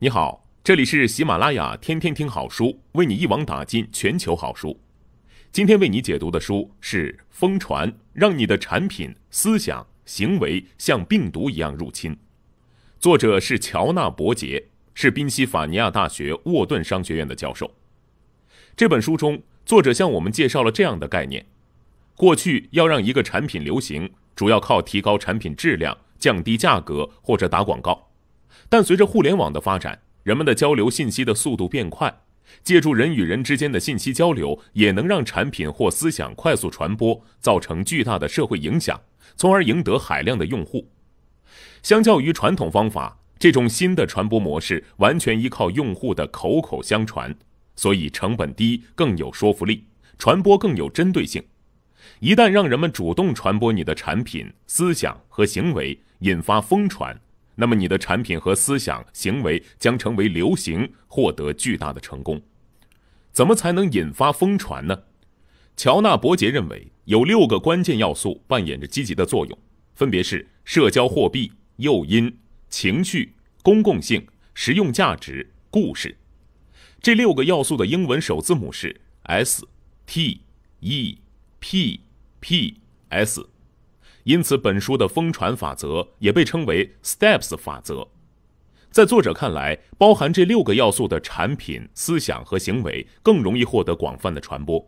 你好，这里是喜马拉雅天天听好书，为你一网打尽全球好书。今天为你解读的书是《疯传》，让你的产品、思想、行为像病毒一样入侵。作者是乔纳伯杰，是宾夕法尼亚大学沃顿商学院的教授。这本书中，作者向我们介绍了这样的概念：过去要让一个产品流行，主要靠提高产品质量、降低价格或者打广告。但随着互联网的发展，人们的交流信息的速度变快，借助人与人之间的信息交流，也能让产品或思想快速传播，造成巨大的社会影响，从而赢得海量的用户。相较于传统方法，这种新的传播模式完全依靠用户的口口相传，所以成本低，更有说服力，传播更有针对性。一旦让人们主动传播你的产品、思想和行为，引发疯传。那么你的产品和思想行为将成为流行，获得巨大的成功。怎么才能引发疯传呢？乔纳伯杰认为有六个关键要素扮演着积极的作用，分别是社交货币、诱因、情绪、公共性、实用价值、故事。这六个要素的英文首字母是 S T E P P S。因此，本书的疯传法则也被称为 “Steps 法则”。在作者看来，包含这六个要素的产品、思想和行为更容易获得广泛的传播。《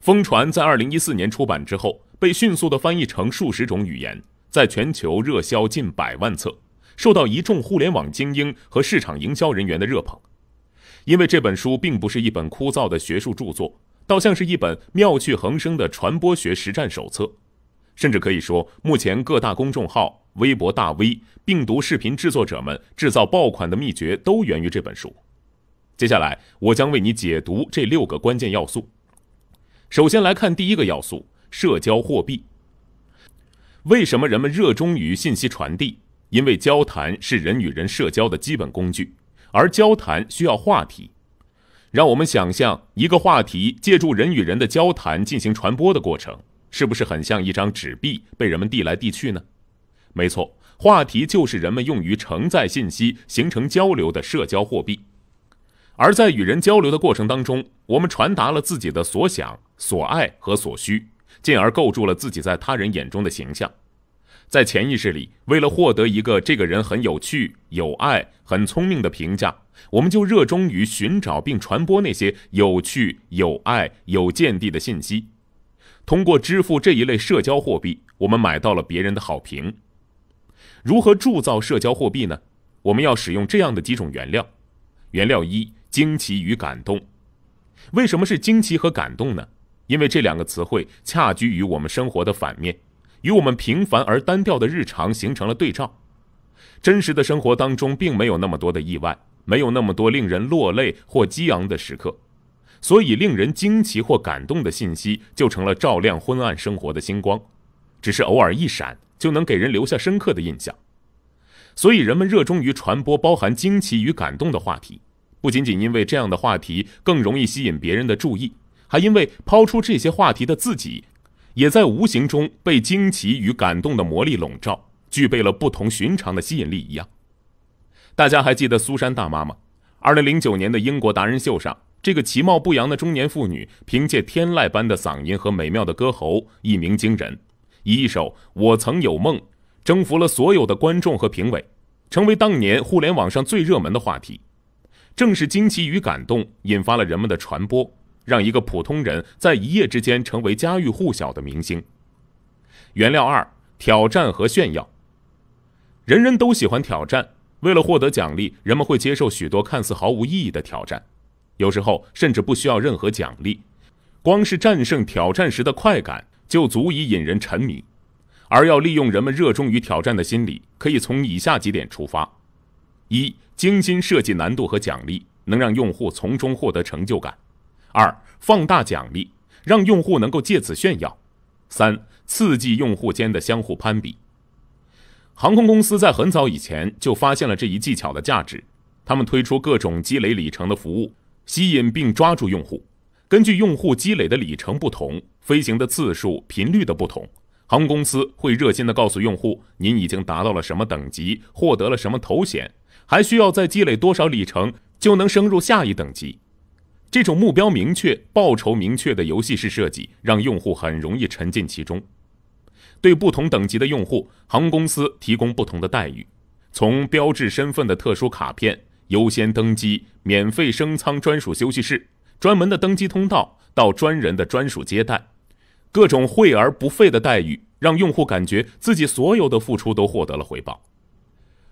疯传》在二零一四年出版之后，被迅速的翻译成数十种语言，在全球热销近百万册，受到一众互联网精英和市场营销人员的热捧。因为这本书并不是一本枯燥的学术著作，倒像是一本妙趣横生的传播学实战手册。甚至可以说，目前各大公众号、微博大 V、病毒视频制作者们制造爆款的秘诀都源于这本书。接下来，我将为你解读这六个关键要素。首先来看第一个要素：社交货币。为什么人们热衷于信息传递？因为交谈是人与人社交的基本工具，而交谈需要话题。让我们想象一个话题借助人与人的交谈进行传播的过程。是不是很像一张纸币被人们递来递去呢？没错，话题就是人们用于承载信息、形成交流的社交货币。而在与人交流的过程当中，我们传达了自己的所想、所爱和所需，进而构筑了自己在他人眼中的形象。在潜意识里，为了获得一个这个人很有趣、有爱、很聪明的评价，我们就热衷于寻找并传播那些有趣、有爱、有见地的信息。通过支付这一类社交货币，我们买到了别人的好评。如何铸造社交货币呢？我们要使用这样的几种原料：原料一，惊奇与感动。为什么是惊奇和感动呢？因为这两个词汇恰居于我们生活的反面，与我们平凡而单调的日常形成了对照。真实的生活当中，并没有那么多的意外，没有那么多令人落泪或激昂的时刻。所以，令人惊奇或感动的信息就成了照亮昏暗生活的星光，只是偶尔一闪，就能给人留下深刻的印象。所以，人们热衷于传播包含惊奇与感动的话题，不仅仅因为这样的话题更容易吸引别人的注意，还因为抛出这些话题的自己，也在无形中被惊奇与感动的魔力笼罩，具备了不同寻常的吸引力一样。大家还记得苏珊大妈吗？二零零九年的英国达人秀上。这个其貌不扬的中年妇女，凭借天籁般的嗓音和美妙的歌喉，一鸣惊人，以一首《我曾有梦》征服了所有的观众和评委，成为当年互联网上最热门的话题。正是惊奇与感动，引发了人们的传播，让一个普通人在一夜之间成为家喻户晓的明星。原料二：挑战和炫耀。人人都喜欢挑战，为了获得奖励，人们会接受许多看似毫无意义的挑战。有时候甚至不需要任何奖励，光是战胜挑战时的快感就足以引人沉迷。而要利用人们热衷于挑战的心理，可以从以下几点出发：一、精心设计难度和奖励，能让用户从中获得成就感；二、放大奖励，让用户能够借此炫耀；三、刺激用户间的相互攀比。航空公司在很早以前就发现了这一技巧的价值，他们推出各种积累里程的服务。吸引并抓住用户，根据用户积累的里程不同、飞行的次数、频率的不同，航空公司会热心地告诉用户，您已经达到了什么等级，获得了什么头衔，还需要再积累多少里程就能升入下一等级。这种目标明确、报酬明确的游戏式设计，让用户很容易沉浸其中。对不同等级的用户，航空公司提供不同的待遇，从标志身份的特殊卡片。优先登机、免费升舱、专属休息室、专门的登机通道、到专人的专属接待，各种惠而不费的待遇，让用户感觉自己所有的付出都获得了回报。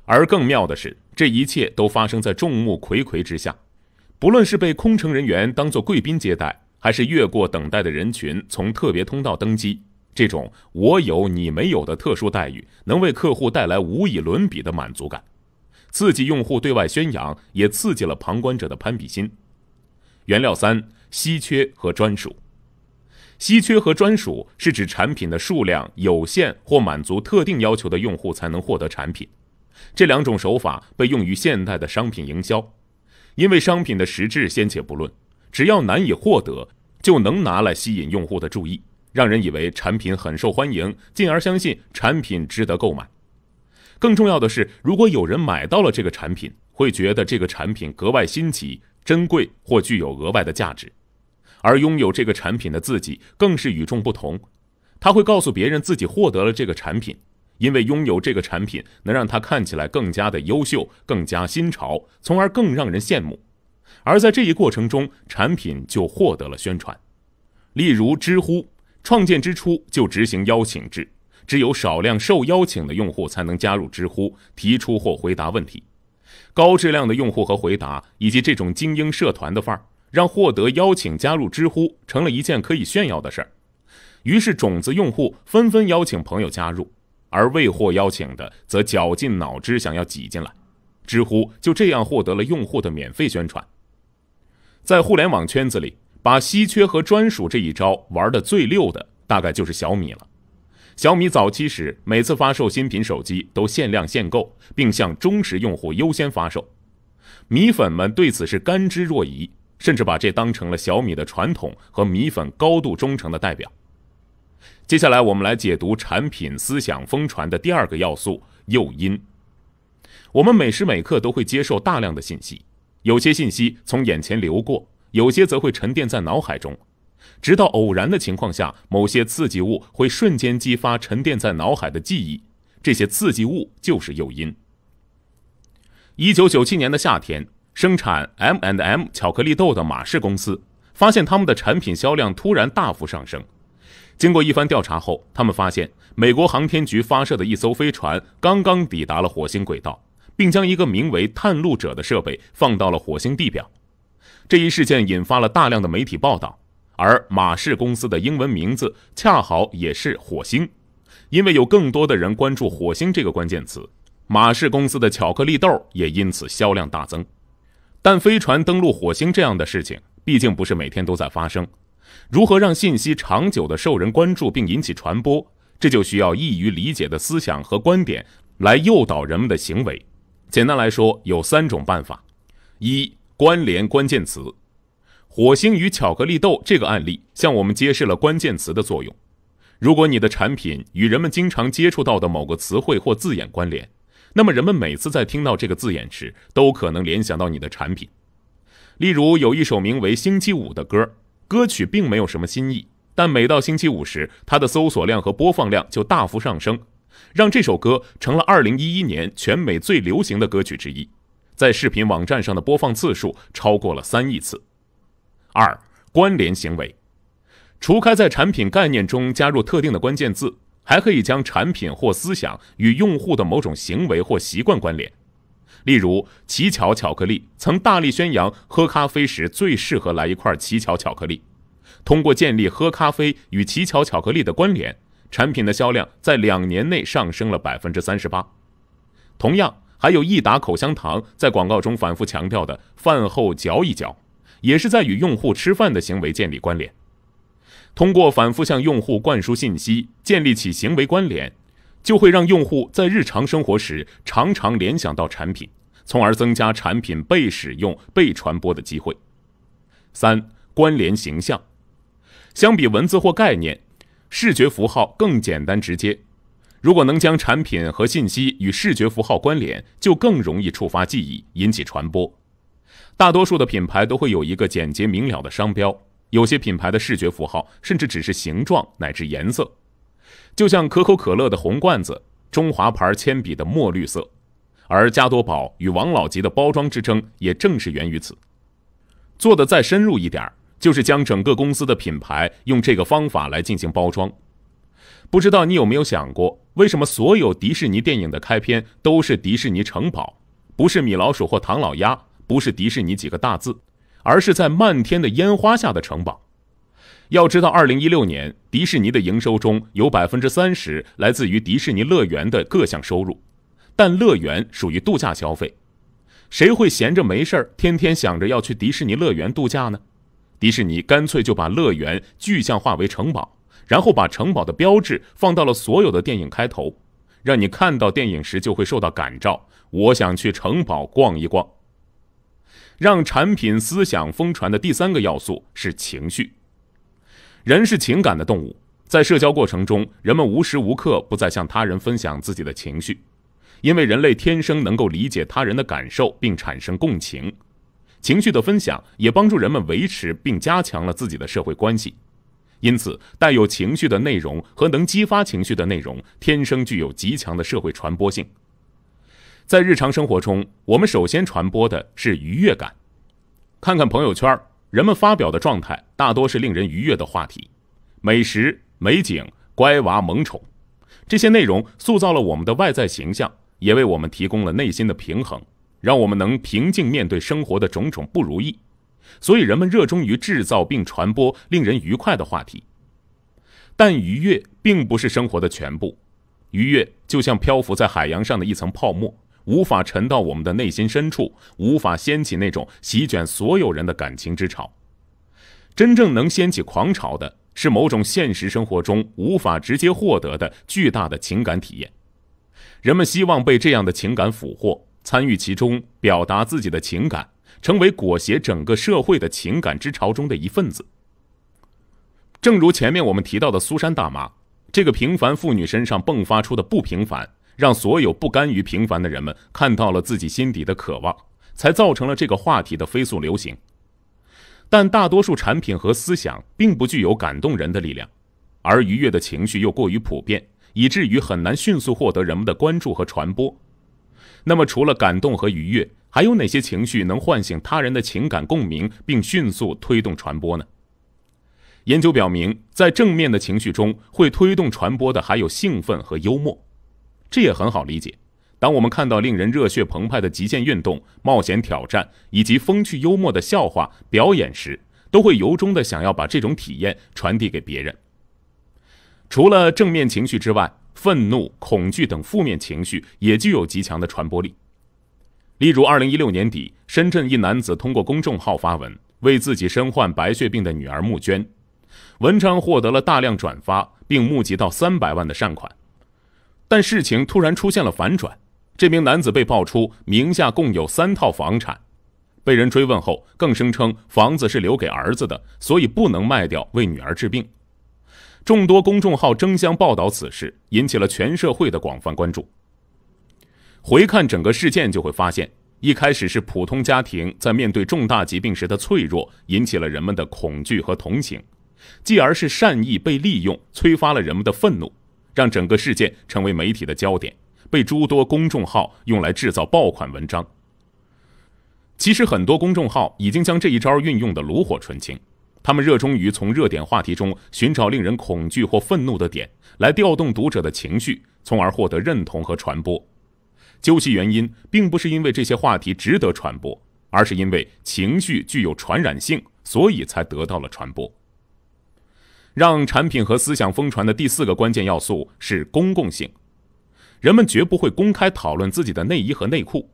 而更妙的是，这一切都发生在众目睽睽之下，不论是被空乘人员当做贵宾接待，还是越过等待的人群从特别通道登机，这种我有你没有的特殊待遇，能为客户带来无以伦比的满足感。刺激用户对外宣扬，也刺激了旁观者的攀比心。原料三：稀缺和专属。稀缺和专属是指产品的数量有限，或满足特定要求的用户才能获得产品。这两种手法被用于现代的商品营销，因为商品的实质先且不论，只要难以获得，就能拿来吸引用户的注意，让人以为产品很受欢迎，进而相信产品值得购买。更重要的是，如果有人买到了这个产品，会觉得这个产品格外新奇、珍贵或具有额外的价值，而拥有这个产品的自己更是与众不同。他会告诉别人自己获得了这个产品，因为拥有这个产品能让他看起来更加的优秀、更加新潮，从而更让人羡慕。而在这一过程中，产品就获得了宣传。例如，知乎创建之初就执行邀请制。只有少量受邀请的用户才能加入知乎提出或回答问题。高质量的用户和回答，以及这种精英社团的范儿，让获得邀请加入知乎成了一件可以炫耀的事儿。于是，种子用户纷纷邀请朋友加入，而未获邀请的则绞尽脑汁想要挤进来。知乎就这样获得了用户的免费宣传。在互联网圈子里，把稀缺和专属这一招玩的最溜的，大概就是小米了。小米早期时，每次发售新品手机都限量限购，并向忠实用户优先发售。米粉们对此是甘之若饴，甚至把这当成了小米的传统和米粉高度忠诚的代表。接下来，我们来解读产品思想疯传的第二个要素——诱因。我们每时每刻都会接受大量的信息，有些信息从眼前流过，有些则会沉淀在脑海中。直到偶然的情况下，某些刺激物会瞬间激发沉淀在脑海的记忆，这些刺激物就是诱因。一九九七年的夏天，生产 M and M 巧克力豆的马氏公司发现他们的产品销量突然大幅上升。经过一番调查后，他们发现美国航天局发射的一艘飞船刚刚抵达了火星轨道，并将一个名为“探路者”的设备放到了火星地表。这一事件引发了大量的媒体报道。而马氏公司的英文名字恰好也是火星，因为有更多的人关注火星这个关键词，马氏公司的巧克力豆也因此销量大增。但飞船登陆火星这样的事情，毕竟不是每天都在发生。如何让信息长久的受人关注并引起传播，这就需要易于理解的思想和观点来诱导人们的行为。简单来说，有三种办法：一、关联关键词。火星与巧克力豆这个案例向我们揭示了关键词的作用。如果你的产品与人们经常接触到的某个词汇或字眼关联，那么人们每次在听到这个字眼时，都可能联想到你的产品。例如，有一首名为《星期五》的歌，歌曲并没有什么新意，但每到星期五时，它的搜索量和播放量就大幅上升，让这首歌成了2011年全美最流行的歌曲之一，在视频网站上的播放次数超过了三亿次。二关联行为，除开在产品概念中加入特定的关键字，还可以将产品或思想与用户的某种行为或习惯关联。例如，奇巧巧克力曾大力宣扬喝咖啡时最适合来一块奇巧巧克力，通过建立喝咖啡与奇巧巧克力的关联，产品的销量在两年内上升了百分之三十八。同样，还有益达口香糖在广告中反复强调的“饭后嚼一嚼”。也是在与用户吃饭的行为建立关联，通过反复向用户灌输信息，建立起行为关联，就会让用户在日常生活时常常联想到产品，从而增加产品被使用、被传播的机会。三、关联形象，相比文字或概念，视觉符号更简单直接。如果能将产品和信息与视觉符号关联，就更容易触发记忆，引起传播。大多数的品牌都会有一个简洁明了的商标，有些品牌的视觉符号甚至只是形状乃至颜色，就像可口可乐的红罐子、中华牌铅笔的墨绿色，而加多宝与王老吉的包装之争也正是源于此。做的再深入一点就是将整个公司的品牌用这个方法来进行包装。不知道你有没有想过，为什么所有迪士尼电影的开篇都是迪士尼城堡，不是米老鼠或唐老鸭？不是迪士尼几个大字，而是在漫天的烟花下的城堡。要知道，二零一六年迪士尼的营收中有百分之三十来自于迪士尼乐园的各项收入，但乐园属于度假消费，谁会闲着没事儿天天想着要去迪士尼乐园度假呢？迪士尼干脆就把乐园具象化为城堡，然后把城堡的标志放到了所有的电影开头，让你看到电影时就会受到感召。我想去城堡逛一逛。让产品思想疯传的第三个要素是情绪。人是情感的动物，在社交过程中，人们无时无刻不在向他人分享自己的情绪，因为人类天生能够理解他人的感受并产生共情。情绪的分享也帮助人们维持并加强了自己的社会关系。因此，带有情绪的内容和能激发情绪的内容，天生具有极强的社会传播性。在日常生活中，我们首先传播的是愉悦感。看看朋友圈，人们发表的状态大多是令人愉悦的话题，美食、美景、乖娃、萌宠，这些内容塑造了我们的外在形象，也为我们提供了内心的平衡，让我们能平静面对生活的种种不如意。所以，人们热衷于制造并传播令人愉快的话题。但愉悦并不是生活的全部，愉悦就像漂浮在海洋上的一层泡沫。无法沉到我们的内心深处，无法掀起那种席卷所有人的感情之潮。真正能掀起狂潮的是某种现实生活中无法直接获得的巨大的情感体验。人们希望被这样的情感俘获，参与其中，表达自己的情感，成为裹挟整个社会的情感之潮中的一份子。正如前面我们提到的苏珊大妈，这个平凡妇女身上迸发出的不平凡。让所有不甘于平凡的人们看到了自己心底的渴望，才造成了这个话题的飞速流行。但大多数产品和思想并不具有感动人的力量，而愉悦的情绪又过于普遍，以至于很难迅速获得人们的关注和传播。那么，除了感动和愉悦，还有哪些情绪能唤醒他人的情感共鸣，并迅速推动传播呢？研究表明，在正面的情绪中，会推动传播的还有兴奋和幽默。这也很好理解，当我们看到令人热血澎湃的极限运动、冒险挑战，以及风趣幽默的笑话表演时，都会由衷的想要把这种体验传递给别人。除了正面情绪之外，愤怒、恐惧等负面情绪也具有极强的传播力。例如，二零一六年底，深圳一男子通过公众号发文，为自己身患白血病的女儿募捐，文章获得了大量转发，并募集到三百万的善款。但事情突然出现了反转，这名男子被爆出名下共有三套房产，被人追问后，更声称房子是留给儿子的，所以不能卖掉为女儿治病。众多公众号争相报道此事，引起了全社会的广泛关注。回看整个事件，就会发现，一开始是普通家庭在面对重大疾病时的脆弱，引起了人们的恐惧和同情，继而是善意被利用，催发了人们的愤怒。让整个事件成为媒体的焦点，被诸多公众号用来制造爆款文章。其实，很多公众号已经将这一招运用的炉火纯青。他们热衷于从热点话题中寻找令人恐惧或愤怒的点，来调动读者的情绪，从而获得认同和传播。究其原因，并不是因为这些话题值得传播，而是因为情绪具有传染性，所以才得到了传播。让产品和思想疯传的第四个关键要素是公共性。人们绝不会公开讨论自己的内衣和内裤。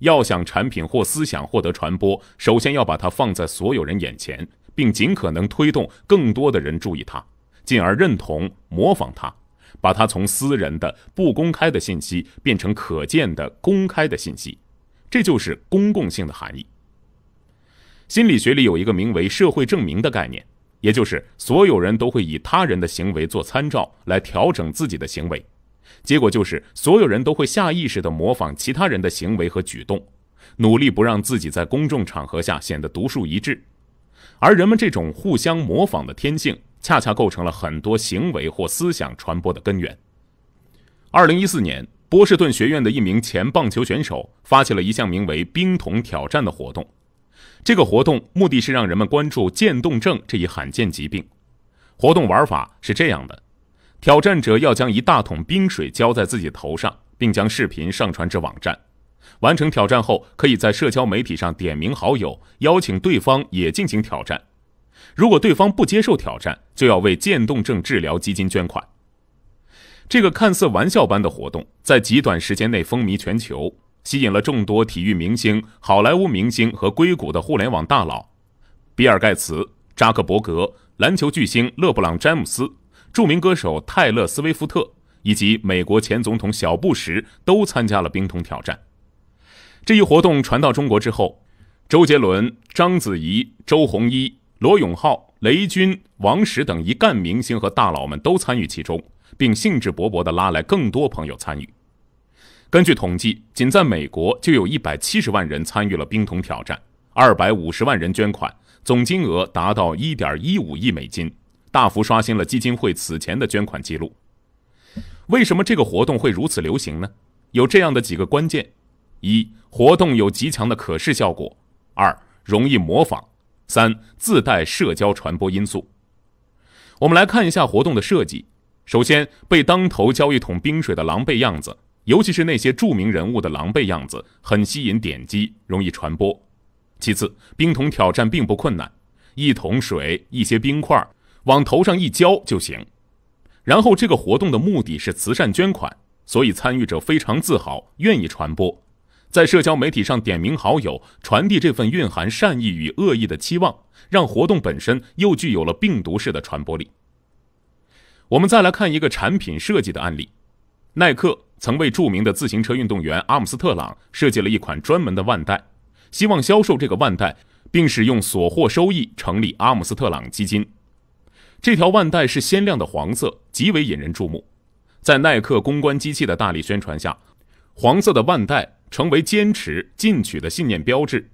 要想产品或思想获得传播，首先要把它放在所有人眼前，并尽可能推动更多的人注意它，进而认同、模仿它，把它从私人的、不公开的信息变成可见的、公开的信息。这就是公共性的含义。心理学里有一个名为“社会证明”的概念。也就是所有人都会以他人的行为做参照来调整自己的行为，结果就是所有人都会下意识的模仿其他人的行为和举动，努力不让自己在公众场合下显得独树一帜。而人们这种互相模仿的天性，恰恰构成了很多行为或思想传播的根源。二零一四年，波士顿学院的一名前棒球选手发起了一项名为“冰桶挑战”的活动。这个活动目的是让人们关注渐冻症这一罕见疾病。活动玩法是这样的：挑战者要将一大桶冰水浇在自己头上，并将视频上传至网站。完成挑战后，可以在社交媒体上点名好友，邀请对方也进行挑战。如果对方不接受挑战，就要为渐冻症治疗基金捐款。这个看似玩笑般的活动，在极短时间内风靡全球。吸引了众多体育明星、好莱坞明星和硅谷的互联网大佬，比尔盖茨、扎克伯格、篮球巨星勒布朗詹姆斯、著名歌手泰勒斯威夫特以及美国前总统小布什都参加了冰桶挑战。这一活动传到中国之后，周杰伦、章子怡、周鸿祎、罗永浩、雷军、王石等一干明星和大佬们都参与其中，并兴致勃勃地拉来更多朋友参与。根据统计，仅在美国就有一百七十万人参与了冰桶挑战，二百五十万人捐款，总金额达到一点一五亿美金，大幅刷新了基金会此前的捐款记录。为什么这个活动会如此流行呢？有这样的几个关键：一、活动有极强的可视效果；二、容易模仿；三、自带社交传播因素。我们来看一下活动的设计。首先，被当头浇一桶冰水的狼狈样子。尤其是那些著名人物的狼狈样子很吸引点击，容易传播。其次，冰桶挑战并不困难，一桶水、一些冰块往头上一浇就行。然后，这个活动的目的是慈善捐款，所以参与者非常自豪，愿意传播，在社交媒体上点名好友，传递这份蕴含善意与恶意的期望，让活动本身又具有了病毒式的传播力。我们再来看一个产品设计的案例，耐克。曾为著名的自行车运动员阿姆斯特朗设计了一款专门的腕带，希望销售这个腕带，并使用所获收益成立阿姆斯特朗基金。这条腕带是鲜亮的黄色，极为引人注目。在耐克公关机器的大力宣传下，黄色的腕带成为坚持进取的信念标志。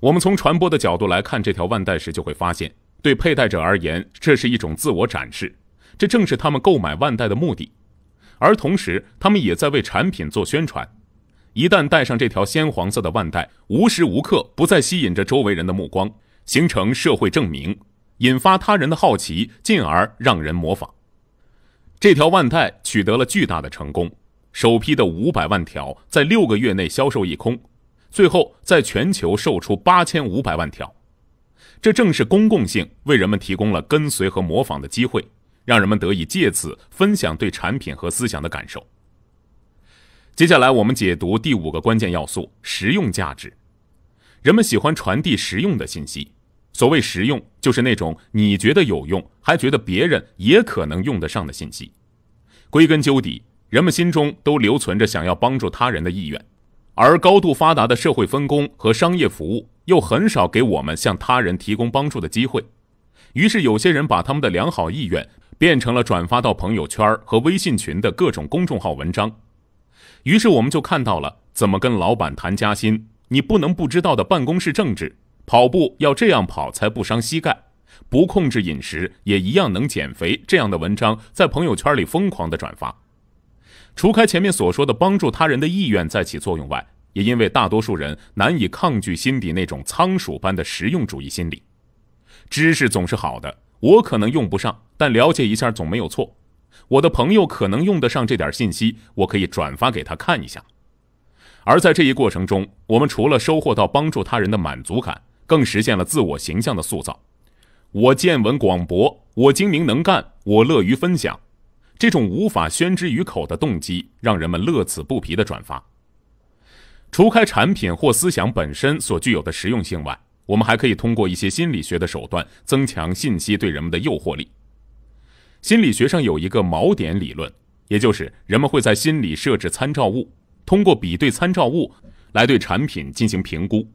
我们从传播的角度来看这条腕带时，就会发现，对佩戴者而言，这是一种自我展示，这正是他们购买腕带的目的。而同时，他们也在为产品做宣传。一旦戴上这条鲜黄色的腕带，无时无刻不再吸引着周围人的目光，形成社会证明，引发他人的好奇，进而让人模仿。这条腕带取得了巨大的成功，首批的五百万条在六个月内销售一空，最后在全球售出八千五百万条。这正是公共性为人们提供了跟随和模仿的机会。让人们得以借此分享对产品和思想的感受。接下来，我们解读第五个关键要素：实用价值。人们喜欢传递实用的信息。所谓实用，就是那种你觉得有用，还觉得别人也可能用得上的信息。归根究底，人们心中都留存着想要帮助他人的意愿，而高度发达的社会分工和商业服务又很少给我们向他人提供帮助的机会。于是，有些人把他们的良好意愿。变成了转发到朋友圈和微信群的各种公众号文章，于是我们就看到了怎么跟老板谈加薪、你不能不知道的办公室政治、跑步要这样跑才不伤膝盖、不控制饮食也一样能减肥这样的文章，在朋友圈里疯狂的转发。除开前面所说的帮助他人的意愿在起作用外，也因为大多数人难以抗拒心底那种仓鼠般的实用主义心理。知识总是好的，我可能用不上。但了解一下总没有错，我的朋友可能用得上这点信息，我可以转发给他看一下。而在这一过程中，我们除了收获到帮助他人的满足感，更实现了自我形象的塑造。我见闻广博，我精明能干，我乐于分享，这种无法宣之于口的动机，让人们乐此不疲的转发。除开产品或思想本身所具有的实用性外，我们还可以通过一些心理学的手段，增强信息对人们的诱惑力。心理学上有一个锚点理论，也就是人们会在心里设置参照物，通过比对参照物来对产品进行评估。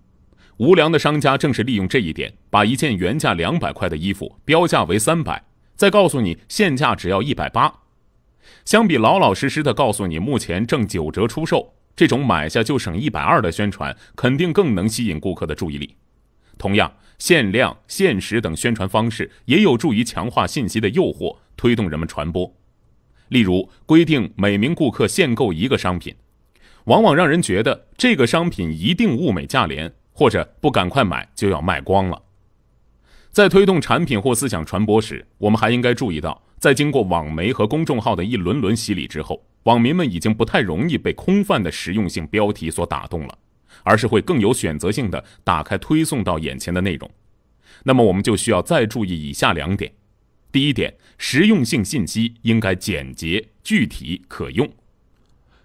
无良的商家正是利用这一点，把一件原价两百块的衣服标价为三百，再告诉你现价只要一百八。相比老老实实的告诉你目前正九折出售，这种买下就省一百二的宣传肯定更能吸引顾客的注意力。同样，限量、限时等宣传方式也有助于强化信息的诱惑。推动人们传播，例如规定每名顾客限购一个商品，往往让人觉得这个商品一定物美价廉，或者不赶快买就要卖光了。在推动产品或思想传播时，我们还应该注意到，在经过网媒和公众号的一轮轮洗礼之后，网民们已经不太容易被空泛的实用性标题所打动了，而是会更有选择性的打开推送到眼前的内容。那么，我们就需要再注意以下两点。第一点，实用性信息应该简洁、具体、可用。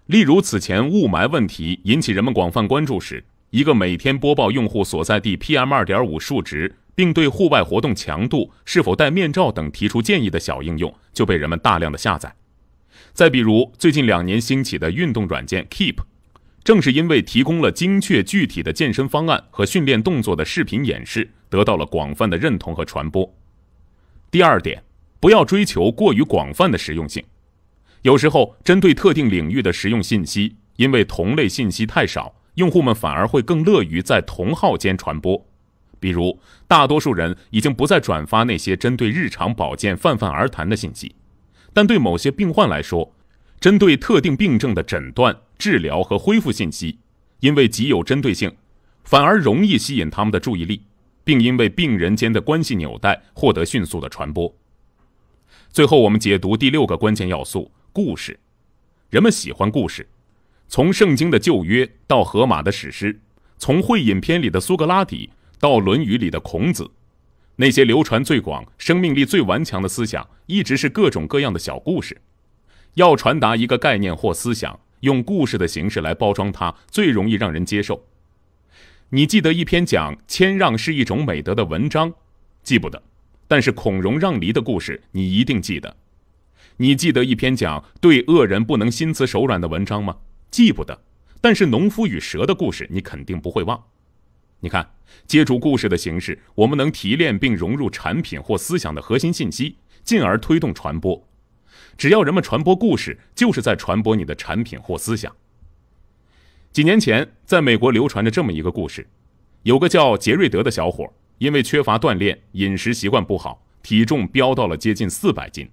例如，此前雾霾问题引起人们广泛关注时，一个每天播报用户所在地 PM 2.5数值，并对户外活动强度、是否戴面罩等提出建议的小应用就被人们大量的下载。再比如，最近两年兴起的运动软件 Keep，正是因为提供了精确具体的健身方案和训练动作的视频演示，得到了广泛的认同和传播。第二点，不要追求过于广泛的实用性。有时候，针对特定领域的实用信息，因为同类信息太少，用户们反而会更乐于在同号间传播。比如，大多数人已经不再转发那些针对日常保健泛泛而谈的信息，但对某些病患来说，针对特定病症的诊断、治疗和恢复信息，因为极有针对性，反而容易吸引他们的注意力。并因为病人间的关系纽带获得迅速的传播。最后，我们解读第六个关键要素——故事。人们喜欢故事，从圣经的旧约到荷马的史诗，从会饮篇里的苏格拉底到论语里的孔子，那些流传最广、生命力最顽强的思想，一直是各种各样的小故事。要传达一个概念或思想，用故事的形式来包装它，最容易让人接受。你记得一篇讲谦让是一种美德的文章，记不得；但是孔融让梨的故事你一定记得。你记得一篇讲对恶人不能心慈手软的文章吗？记不得；但是农夫与蛇的故事你肯定不会忘。你看，借助故事的形式，我们能提炼并融入产品或思想的核心信息，进而推动传播。只要人们传播故事，就是在传播你的产品或思想。几年前，在美国流传着这么一个故事：，有个叫杰瑞德的小伙，因为缺乏锻炼、饮食习惯不好，体重飙到了接近四百斤。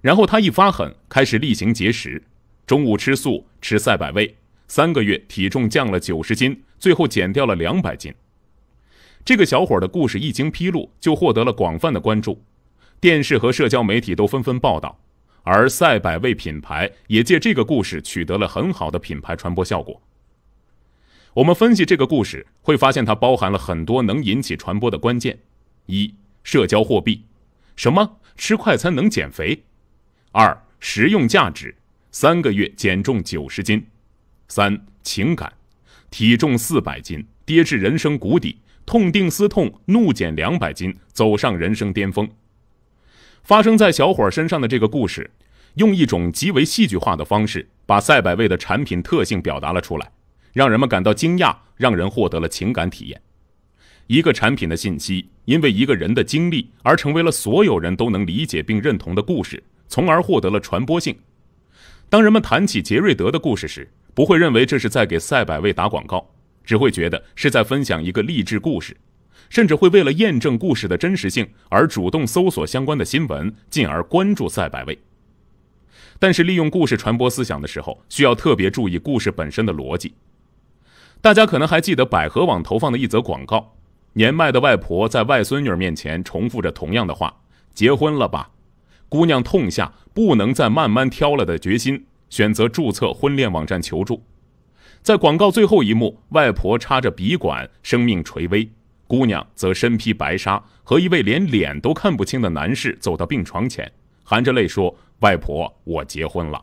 然后他一发狠，开始厉行节食，中午吃素，吃赛百味，三个月体重降了九十斤，最后减掉了两百斤。这个小伙的故事一经披露，就获得了广泛的关注，电视和社交媒体都纷纷报道，而赛百味品牌也借这个故事取得了很好的品牌传播效果。我们分析这个故事，会发现它包含了很多能引起传播的关键：一、社交货币，什么吃快餐能减肥；二、实用价值，三个月减重九十斤；三、情感，体重四百斤跌至人生谷底，痛定思痛，怒减两百斤，走上人生巅峰。发生在小伙身上的这个故事，用一种极为戏剧化的方式，把赛百味的产品特性表达了出来。让人们感到惊讶，让人获得了情感体验。一个产品的信息，因为一个人的经历而成为了所有人都能理解并认同的故事，从而获得了传播性。当人们谈起杰瑞德的故事时，不会认为这是在给赛百味打广告，只会觉得是在分享一个励志故事，甚至会为了验证故事的真实性而主动搜索相关的新闻，进而关注赛百味。但是，利用故事传播思想的时候，需要特别注意故事本身的逻辑。大家可能还记得百合网投放的一则广告：年迈的外婆在外孙女面前重复着同样的话：“结婚了吧，姑娘！”痛下不能再慢慢挑了的决心，选择注册婚恋网站求助。在广告最后一幕，外婆插着鼻管，生命垂危；姑娘则身披白纱，和一位连脸都看不清的男士走到病床前，含着泪说：“外婆，我结婚了。”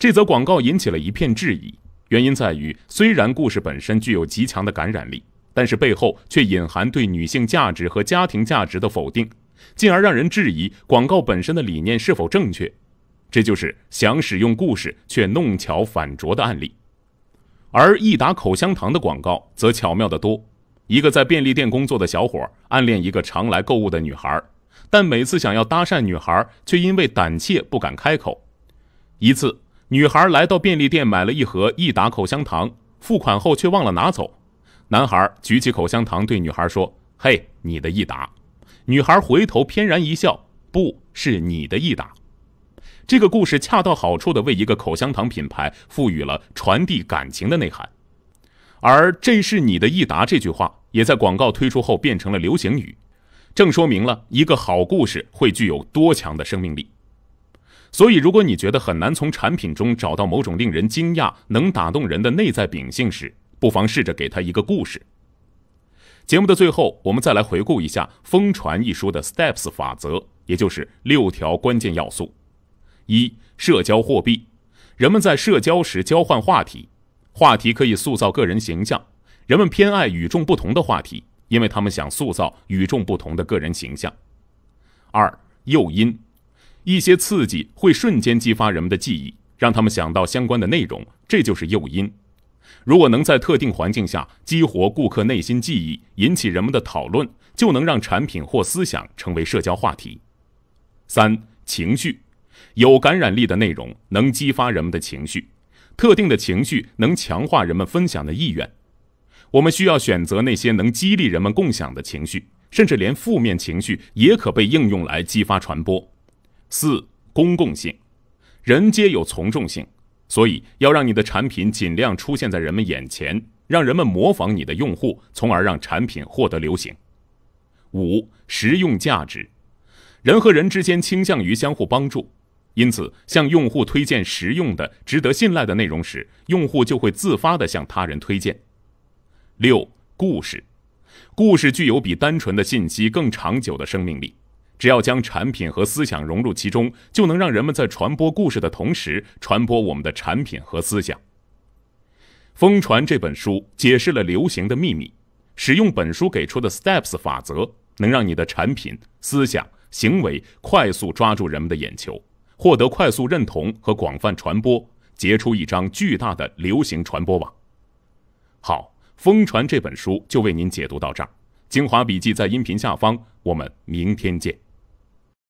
这则广告引起了一片质疑。原因在于，虽然故事本身具有极强的感染力，但是背后却隐含对女性价值和家庭价值的否定，进而让人质疑广告本身的理念是否正确。这就是想使用故事却弄巧反拙的案例。而益达口香糖的广告则巧妙得多。一个在便利店工作的小伙暗恋一个常来购物的女孩，但每次想要搭讪女孩，却因为胆怯不敢开口。一次。女孩来到便利店买了一盒益达口香糖，付款后却忘了拿走。男孩举起口香糖对女孩说：“嘿，你的益达。”女孩回头翩然一笑：“不是你的益达。”这个故事恰到好处地为一个口香糖品牌赋予了传递感情的内涵，而“这是你的益达”这句话也在广告推出后变成了流行语，正说明了一个好故事会具有多强的生命力。所以，如果你觉得很难从产品中找到某种令人惊讶、能打动人的内在秉性时，不妨试着给他一个故事。节目的最后，我们再来回顾一下《疯传》一书的 Steps 法则，也就是六条关键要素：一、社交货币，人们在社交时交换话题，话题可以塑造个人形象，人们偏爱与众不同的话题，因为他们想塑造与众不同的个人形象；二、诱因。一些刺激会瞬间激发人们的记忆，让他们想到相关的内容，这就是诱因。如果能在特定环境下激活顾客内心记忆，引起人们的讨论，就能让产品或思想成为社交话题。三、情绪，有感染力的内容能激发人们的情绪，特定的情绪能强化人们分享的意愿。我们需要选择那些能激励人们共享的情绪，甚至连负面情绪也可被应用来激发传播。四、公共性，人皆有从众性，所以要让你的产品尽量出现在人们眼前，让人们模仿你的用户，从而让产品获得流行。五、实用价值，人和人之间倾向于相互帮助，因此向用户推荐实用的、值得信赖的内容时，用户就会自发的向他人推荐。六、故事，故事具有比单纯的信息更长久的生命力。只要将产品和思想融入其中，就能让人们在传播故事的同时，传播我们的产品和思想。《疯传》这本书解释了流行的秘密，使用本书给出的 Steps 法则，能让你的产品、思想、行为快速抓住人们的眼球，获得快速认同和广泛传播，结出一张巨大的流行传播网。好，《疯传》这本书就为您解读到这儿，精华笔记在音频下方。我们明天见。